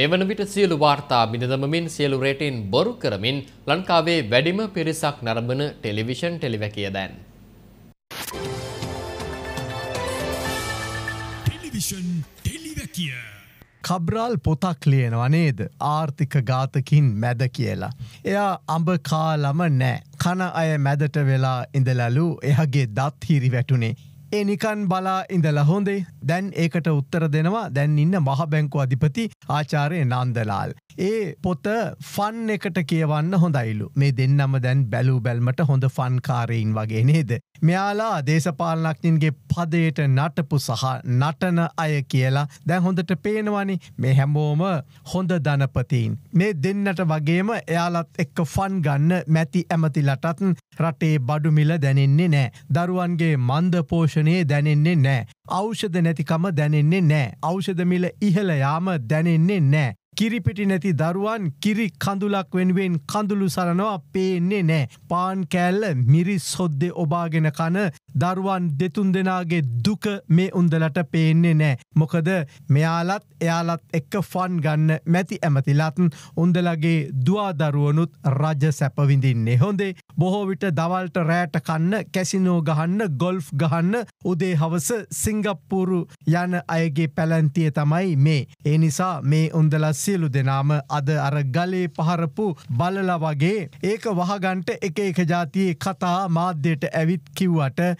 මෙවන විට සියලු වාර්තා බිඳදමමින් සියලු රේටින් බොරු කරමින් ලංකාවේ වැඩිම පිරිසක් නරඹන ටෙලිවිෂන් ටෙලිවැකිය දැන්. කබ්රාල් පොතක් ලියනවා නේද ආර්ථික ඝාතකින් මැද කියලා. එයා අඹ කාලම නෑ කන අය මැදට වෙලා ඉඳලලු එහගේ දත් හිරි වැටුනේ ඒ නිකන් බලා ඉඳලා හොඳේ දැන් ඒකට උත්තර දෙනවා දැන් ඉන්න මහ බැංකු අධිපති ආචාරය නන්දලාල්. ඒ පොත ෆන් එකට කියවන්න හොඳයිලු මේ දෙන්නම දැන් බැලූ බැල්මට හොඳ ෆන්කාරයින් වගේ නේද. මෙයාලා දේශපාලනක්නින්ගේ පදයට නටපු සහ නටන අය කියලා දැන් හොඳට පේනවනි මේ හැමෝම හොඳ ධනපතින්. මේ දෙන්නට වගේම එයාලත් එක්ක ෆන් ගන්න මැති ඇමති ලටත් රටේ බඩුමිල දැනෙන්නේ නෑ. දරුවන්ගේ මන්ද පෝෂ පෝෂණය දැනෙන්නේ නෑ. අෞෂධ නැතිකම දැනෙන්නේ නෑ. අෞෂධමිල ඉහලයාම දැනෙන්නේ නෑ. කිරිපිටි නැති දරුවන් කිරි කඳුලක් වෙනුවෙන් කඳුළු සරනවා පේන්නේ නෑ. පාන් කෑල්ල මිරි සොද්දෙ ඔබාගෙන කන දරුවන් දෙතුන් දෙනාගේ දුක මේ උන්දලට පේන්නේ නෑ. මොකද මෙයාලත් එයාලත් එක්ක ෆන් ගන්න මැති ඇමතිලත්න් උන්දලගේ දවාදරුවනුත් රජ සැපවිඳින්නේ. හොඳේ බොහෝවිට දවල්ට රෑට කන්න කැසිනෝ ගහන්න ගොල්ෆ් ගහන්න උදේ හවස සිංගප්පුරු යන අයගේ පැලැන්තිය තමයි මේ. ඒ නිසා මේ උන්දල සියලු දෙනාම අද අර ගලේ පහරපු බලල වගේ ඒක වහගන්ට එක එක ජාතියේ කතා මාධ්‍යයට ඇවිත් කිව්වට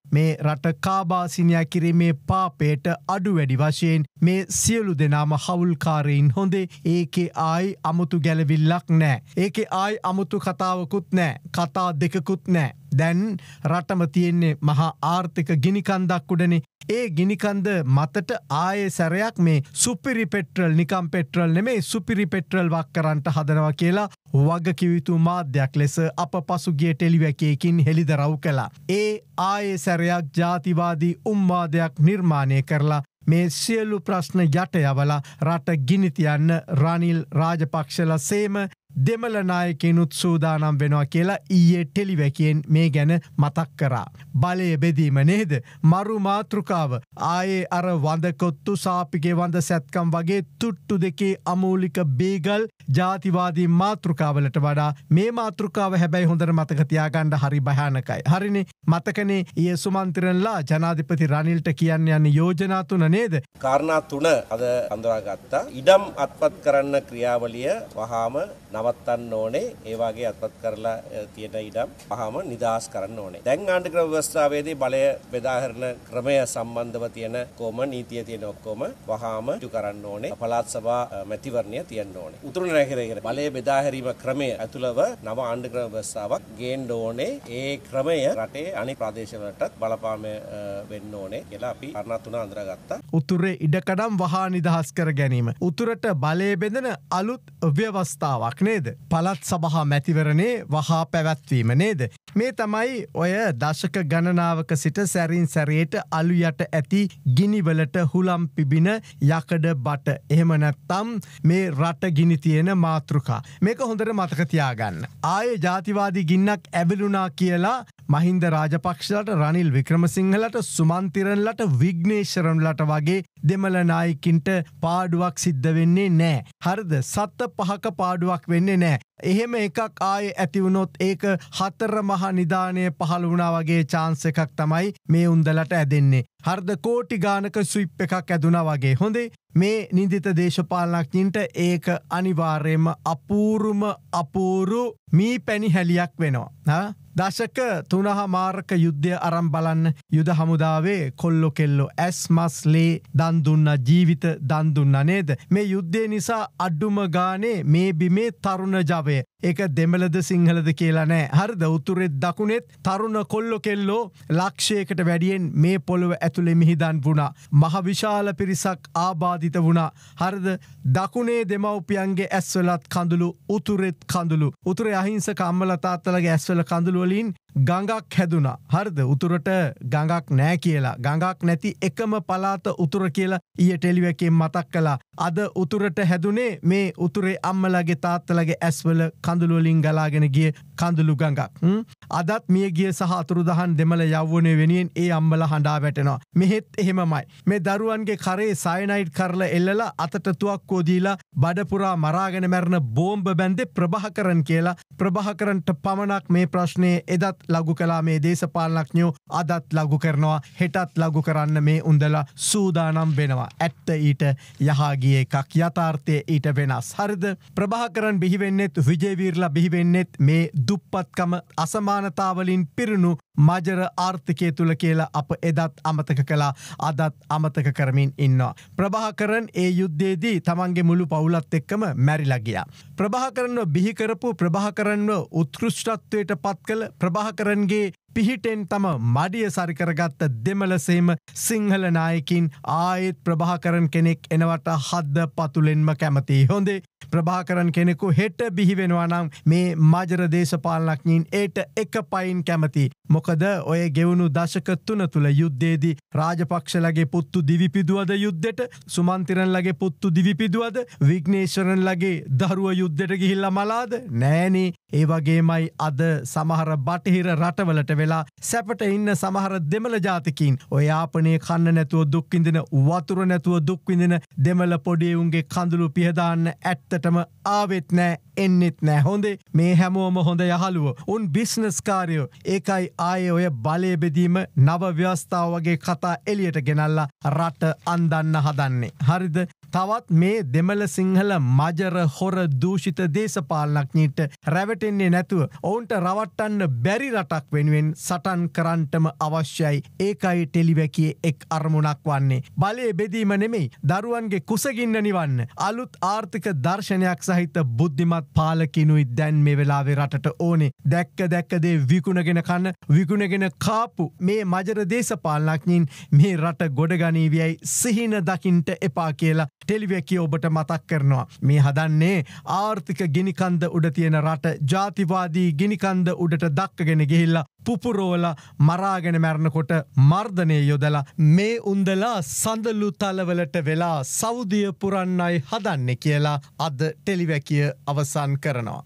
මේ රට කාබාසිනයක් කිරීමේ පාපයට අඩු වැඩි වශයෙන් මේ සියලු දෙනාම හවුල්කාරයෙන් හොඳේ ඒකේ ආයි අමුතු ගැලවිල්ලක් නෑ. ඒකේ ආයි අමුතු කතාවකුත් නෑ කතා දෙකකුත් නෑ. දැන් රටම තියෙන්නේ මහා ආර්ථික ගිනිකන්දක් උඩනේ ඒ ගිනිකන්ද මතට ආය සැරයක් මේ සුපිරි පෙට්‍රල් නිකම් පෙට්‍රල් නෙමේ සුපිරි පෙට්‍රල් වක් කරන්ට හදනවා කියලා වගකිවිතු මාධ්‍යයක් ලෙස අප පසුගේ ටෙලිවැකයකින් හෙළිදරව් කලා. ඒ ආය සැර ආඩම්බරයක් ජාතිවාදී උම්මාදයක් නිර්මාණය කරලා මේ සියලු ප්‍රශ්න යට යවලා රට ගිනිතියන්න රනිල් රාජපක්ෂල සේම දෙමලනායකනුත් සූදානම් වෙනවා කියලා ඊයේ ටෙලිවැකෙන් මේ ගැන මතක් කරා. බලය බෙදීම නේද මරු මාතෘකාව ආයේ අර වඳකොත්තු සාපිගේ වඳ සැත්කම් වගේ තුට්ටු දෙකේ අමූලික බේගල් ජාතිවාදී මාතෘකාවලට වඩා මේ මාතෘකාව හැබැයි හොඳර මතකතියාගණ්ඩ හරි භයානකයි. හරිනි මතකනේ ඒ සුමන්තරන්ලා ජනාධිපති රනිල්ට කියන්න යන්න යෝජනා තුන නේද. කාරණා තුන අද අඳවාගත්තා. ඉඩම් අත්පත් කරන්න ක්‍රියාවලිය වහාම නම්. නවත්තන්න ඕනේ ඒ වගේ අත්පත් කරලා තියෙන ඉඩම් පහම නිදහස් කරන්න ඕනේ. දැන් ආණ්ඩුක්‍රම ව්‍යවස්ථාවේදී බලය බෙදා හරින ක්‍රමය සම්බන්ධව තියෙන කොම නීතිය තියෙන ඔක්කොම වහාම ඉටු කරන්න ඕනේ. පළාත් සභා මැතිවරණය තියෙන්න ඕනේ. උතුරු නැගෙනහිර බලය බෙදා හැරීම ක්‍රමය ඇතුළව නව ආණ්ඩුක්‍රම ව්‍යවස්ථාවක් ගේන්න ඕනේ. ඒ ක්‍රමය රටේ අනිත් ප්‍රදේශවලටත් බලපාම වෙන්න ඕනේ කියලා අපි කරුණා තුන අඳුරගත්තා. උතුරේ ඉඩකඩම් වහා නිදහස් කර ගැනීම. උතුරට බලය බෙදෙන අලුත් ව්‍යවස්ථාවක් නේ නේද. පළත් සබහා මැතිවරණේ වහා පැවැත්වීම නේද. මේ තමයි ඔය දශක ගණනාවක සිට සැරින් සැරයට අලුයට ඇති ගිනිවලට හුලම් පිබින යකඩ බට එහෙම නැත්තම් මේ රට ගිනිතියෙන මාතෘකා. මේක හොඳට මතකතියාගන්න. ආය ජාතිවාදී ගින්නක් ඇබිලුනා කියලා මහින්ද රාජපක්ෂලට රනිල් වික්‍රමසිංහලට සුමන්තිරන්ලට විග්නේශරන්ලට වගේ දෙමලනායකින්ට පාඩුවක් සිද්ධ වෙන්නේ නෑ. හරිද සත්ත පහක පාඩුවක් වෙන්නේ නෑ. එහෙම එකක් ආය ඇතිවුණොත් ඒක හතර මහා නිධානය පහළ වුණා වගේ චාන්ස එකක් තමයි මේ උන්දලට ඇදෙන්නේ. හර්ද කෝටි ගානක සුයිප් එකක් ඇදුනා වගේ හොඳේ මේ නිදිත දේශපාලනඥින්ට ඒක අනිවාර්යම අපූරුම අපූරු මී පැණිහැලියක් වෙනවා. දශක තුනහ මාර්ක යුද්ධය අරම් බලන්න යුද හමුදාවේ කොල්ලො කෙල්ලො ඇස් මස්ලේ දන්දුන්න ජීවිත දන්දුන්න නේද. මේ යුද්ධය නිසා අඩ්ඩුම ගානේ මේ බිමේ තරුණ ජවය ඒක දෙමලද සිංහලද කියලා නෑ හර ද උතුරෙත් දකුණෙත් තරුණ කොල්ලො කෙල්ලෝ ලක්ෂයකට වැඩියෙන් මේ පොළොව ඇතුළෙ මිහිදන් වුණා. මහවිශාල පිරිසක් ආබාධිත වුණා. හරද දකුණේ දෙමවපියන්ගේ ඇස්වලත් කඳුළු උතුරෙත් කඳුළු. උතුර අහිංස කම්මලතාත්තලගේ ඇස්වල කඳුළුවලින් ගඟක් හැදුනා හරිද උතුරට ගඟක් නෑ කියලා ගඟක් නැති එකම පලාත උතුර කියලා ඊය ටෙලිවකෙන් මතක් කලා අද උතුරට හැදුනේ මේ උතුරේ අම්මලගේ තාත්තලගේ ඇස්වල කඳුළුවලින් ගලාගෙන ගිය කඳුළු ගඟක් අදත් මිය ගිය සහතුරු දහන් දෙමළ යව්වනේ වෙනුවෙන් ඒ අම්බල හඬා වැටෙනවා මෙහෙත් එහෙමමයි මේ දරුවන්ගේ කරේ සයිනයිට් කරල එල්ලලා අතටතුවක් කෝදීලා බඩපුරා මරාගෙන මැරණ බෝම්භ බැන්දෙ ප්‍රභහකරන් කියලා ප්‍රභහකරන්ට පමණක් මේ ප්‍රශ්නය එදත් ලගු කලා මේ දේශපාලනක්ඥෝ අදත් ලගු කරනවා හෙටත් ලගු කරන්න මේ උන්දලා සූදානම් වෙනවා. ඇත්ත ඊට යහාගිය එකක් යථාර්ථය ඊට වෙනස් හරිද. ප්‍රභාකරන් බිහිවෙන්නෙත් විජේවීරලා බිහිවෙන්නෙත් මේ දුප්පත්කම අසමානතාවලින් පිරුණු මජර ආර්ථිකය තුළ කියලා අප එදත් අමතක කලා අදත් අමතක කරමින් ඉන්නවා. ප්‍රභාකරන් ඒ යුද්ධේදී තමන්ගේ මුළු පවුලත් එක්කම මැරිලගිය. ප්‍රභාකරන්ව බිහිකරපු ප්‍රභාකරන්ව උත්කෘෂ්ටත්වයට පත් කළ ප්‍රභාකරන්ගේ පිහිටෙන් තම මඩිය සරිකරගත්ත දෙමලසේම සිංහලනායකින් ආයෙත් ප්‍රභාකරන් කෙනෙක් එනවට හද්ද පතුලෙන්ම කැමති. හොඳේ ප්‍රභාකරන් කෙනෙකු හෙට බිහිවෙනවානම් මේ මජර දේශපාලනක්ඥින් ඒට එක පයින් කැමති. මොකද ඔය ගෙවුණු දශකත්තුන තුළ යුද්ධේදී රාජපක්ෂලගේ පුත්තු දිවිපිදුවද යුද්ධෙට සුමන්තිරන්ලගේ පුත්තු දිවිපිදුවද විග්නේශරන්ලගේ දරුව යුද්ධට ගිහිල්ල මලාද නෑනේ ඒ වගේමයි අද සමහර බටහිර රටවලට වෙලා සැපට ඉන්න සමහර දෙමළ ජාතිකින් ඔය යාපනය කන්න නැතුව දුක්කිඳන වතුර නැතුව දුක්විඳන දෙමළ පොඩියවුන්ගේ කඳුළු පිහදාන්න ඇත්තටම ආවෙත් නෑ එන්නෙත් නෑ හොඳේ මේ හැමෝම හොඳ යහළුව උන් බිස්නස්කාරයෝ ඒකයි ආය ඔය බලය බෙදීම නව ව්‍යවස්ථාව වගේ කතා එලියට ගෙනල්ලා රට අන්දන්න හදන්නේ. හරිද තවත් මේ දෙමළ සිංහල මජර හොර දූෂිත දේශපාලනක්නීට රැවට රැවටෙන්නේ නැතුව ඔවුන්ට රවට්ටන්න බැරි රටක් වෙනුවෙන් සටන් කරන්ටම අවශ්‍යයි ඒකයි ටෙලිවැකියේ එක් අරමුණක් වන්නේ. බලය බෙදීම නෙමෙයි දරුවන්ගේ කුසගින්න නිවන්න. අලුත් ආර්ථික දර්ශනයක් සහිත බුද්ධිමත් පාලකිනුයි දැන් මේ වෙලාවේ රටට ඕනේ. දැක්ක දැක්කදේ විකුණගෙන කන්න විකුණගෙන කාපු මේ මජර දේශපාලනඥින් මේ රට ගොඩගනීවියයි සිහින දකින්ට එපා කියලා ටෙලිවැකිය ඔබට මතක් කරනවා. මේ හදන්නේ ආර්ථික ගිනිකන්ද උඩ තියෙන රට ජාතිවාදී ගිනිකන්ද උඩට දක්කගෙන ගිහිල්ලා පුපුරෝල මරාගෙන මැරණකොට මර්ධනය යොදලා මේ උන්දලා සඳලු තලවලට වෙලා සෞදිය පුරන්නයි හදන්න කියලා අද ටෙලිවැකිය අවසන් කරනවා.